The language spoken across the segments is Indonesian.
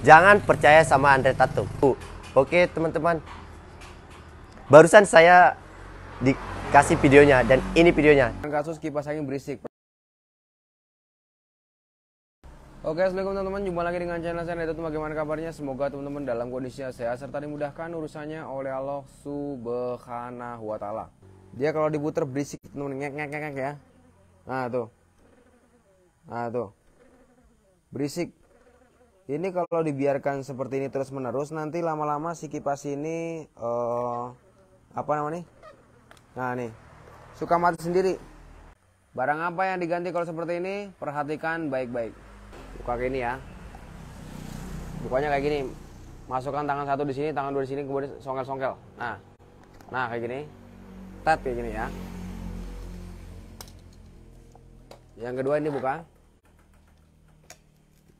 Jangan percaya sama Andre Tato. Oke teman-teman, barusan saya dikasih videonya dan ini videonya. Kasus kipas angin berisik. Oke, assalamualaikum teman-teman. Jumpa lagi dengan channel saya Tato. Bagaimana kabarnya? Semoga teman-teman dalam kondisi sehat serta dimudahkan urusannya oleh Allah Subhanahu wa taala. Dia kalau diputer berisik, teman-teman, ngek ngek ngek ya. Nah, tuh. Nah, tuh. Berisik ini kalau dibiarkan seperti ini terus menerus nanti lama-lama si kipas ini uh, apa namanya nah nih suka mati sendiri barang apa yang diganti kalau seperti ini perhatikan baik-baik buka kayak ini ya bukanya kayak gini masukkan tangan satu di sini tangan dua di sini kemudian songkel-songkel nah nah kayak gini tet kayak gini ya yang kedua ini buka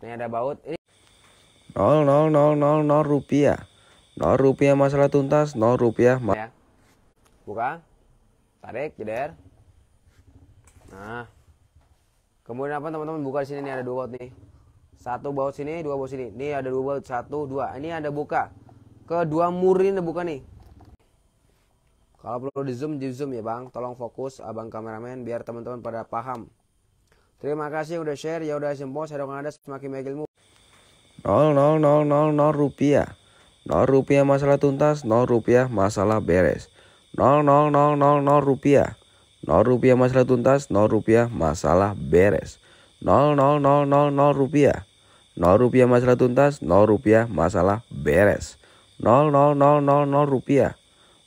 ini ada baut ini nol nol nol nol nol rupiah nol rupiah masalah tuntas nol rupiah ma ya. buka tarik jeder nah kemudian apa teman-teman buka di sini nih ada dua baut nih satu baut sini dua baut sini ini ada dua baut satu dua ini ada buka kedua murni ada buka nih kalau perlu di zoom, di zoom ya bang. Tolong fokus abang kameramen biar teman-teman pada paham. Terima kasih udah share, ya udah simpos, saya doakan anda semakin banyak ilmu. 0, 0, 0, 0, 0 rupiah. 0 rupiah masalah tuntas, 0 rupiah masalah beres. 0, 0, 0, 0, 0 rupiah. 0 rupiah masalah tuntas, 0 rupiah masalah beres. 0, 0, 0, 0, 0 rupiah. 0 rupiah masalah tuntas, 0 rupiah masalah beres. 0, 0, 0, 0, 0 rupiah.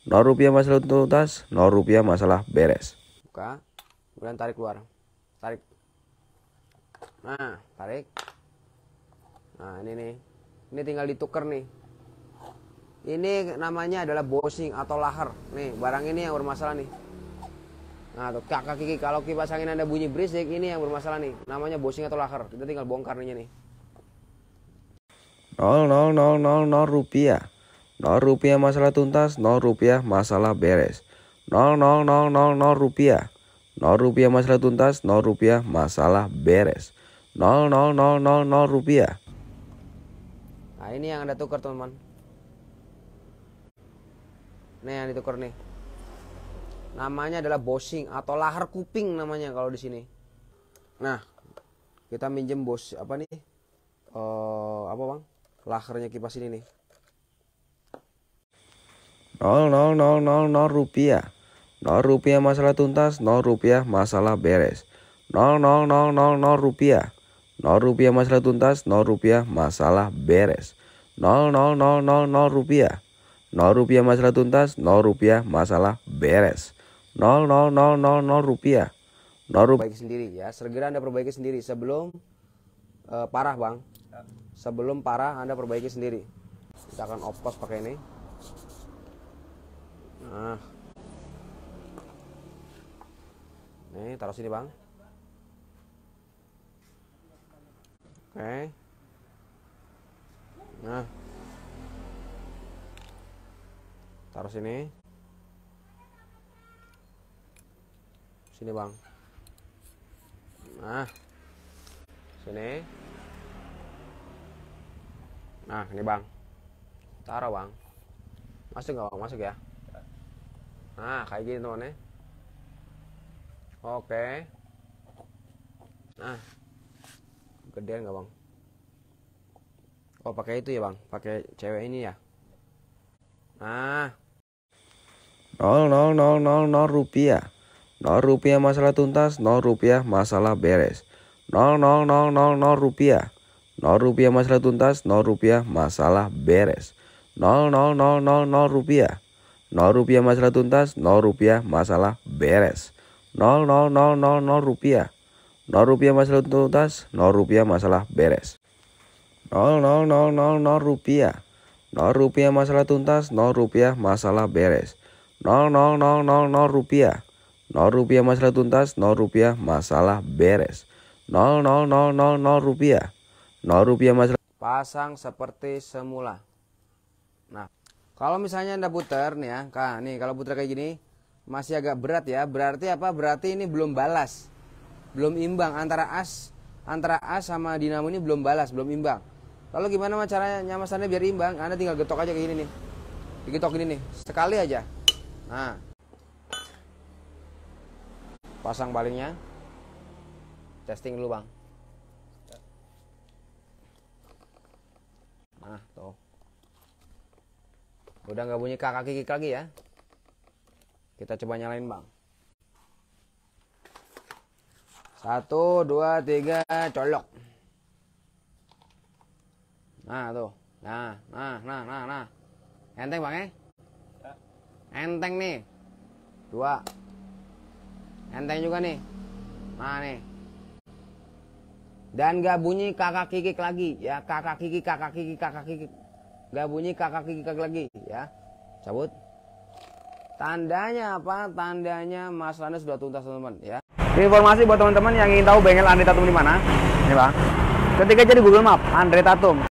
0 rupiah masalah tuntas, 0 rupiah masalah beres. Buka, kemudian tarik keluar. Tarik. Nah, tarik nah ini nih ini tinggal ditukar nih ini namanya adalah bosing atau lahar nih barang ini yang bermasalah nih nah tuh kakak kiki kalau kipas angin ada bunyi berisik ini yang bermasalah nih namanya bosing atau lahar kita tinggal bongkar nih nih 0 0 0 0 0 rupiah 0 rupiah masalah tuntas 0 rupiah masalah beres 0 0 0 0 0 rupiah 0 rupiah masalah tuntas 0 rupiah masalah beres 0 0 0 0 0 rupiah nah ini yang ada tukar teman-teman nih yang ditukar nih namanya adalah bosing atau lahar kuping namanya kalau di sini nah kita minjem bos apa nih uh, apa bang laharnya kipas ini nih Nol nol nol nol 0 rupiah Nol rupiah masalah tuntas Nol rupiah masalah beres Nol nol nol nol nol rupiah 0 rupiah masalah tuntas, 0 rupiah masalah beres. 0, 0, 0, 0, 0 rupiah. 0 rupiah masalah tuntas, 0 rupiah masalah beres. 0, 0, 0, 0, 0 rupiah. 0 rupiah. Perbaiki sendiri ya, segera Anda perbaiki sendiri sebelum uh, parah bang. Sebelum parah Anda perbaiki sendiri. Kita akan opos pakai ini. Nah. Nih, taruh sini bang. Okay. Nah. Taruh sini. Sini, Bang. Nah. Sini. Nah, ini, Bang. Taruh, Bang. Masuk nggak, Bang? Masuk ya. Nah, kayak gini, teman-teman. Ya. Oke. Nah, gedean nggak bang oh pakai itu ya bang pakai cewek ini ya nah nol nol nol nol nol rupiah nol rupiah masalah tuntas nol rupiah masalah beres nol nol nol nol nol rupiah nol rupiah masalah tuntas nol rupiah masalah beres nol nol nol nol nol rupiah nol rupiah masalah tuntas nol rupiah masalah beres nol nol nol nol nol rupiah 0 rupiah masalah tuntas, 0 rupiah masalah beres. 0 0 0 0 0 rupiah. 0 rupiah masalah tuntas, 0 rupiah masalah beres. 0 0 0 0 0 rupiah. 0 rupiah masalah tuntas, 0 rupiah masalah beres. 0 0 0 0 0 rupiah. 0 rupiah masalah pasang seperti semula. Nah, kalau misalnya Anda putar nih ya, kan nih kalau putar kayak gini masih agak berat ya. Berarti apa? Berarti ini belum balas belum imbang antara as antara as sama dinamo ini belum balas belum imbang lalu gimana caranya nyamasannya biar imbang anda tinggal getok aja kayak gini nih digetok ini nih sekali aja nah pasang balingnya testing dulu bang nah tuh udah nggak bunyi kaki kaki lagi ya kita coba nyalain bang satu, dua, tiga, colok. Nah tuh, nah, nah, nah, nah, nah. Enteng bang eh? Ya. Enteng nih. Dua. Enteng juga nih. Nah nih. Dan gak bunyi kakak kikik lagi ya kakak kikik kakak kikik kakak kikik. Gak bunyi kakak kikik kakak lagi ya. Cabut. Tandanya apa? Tandanya masalahnya sudah tuntas teman-teman ya informasi buat teman-teman yang ingin tahu bengkel Andre Tatum di mana. Ini bang. Ketika jadi Google Map, Andre Tatum.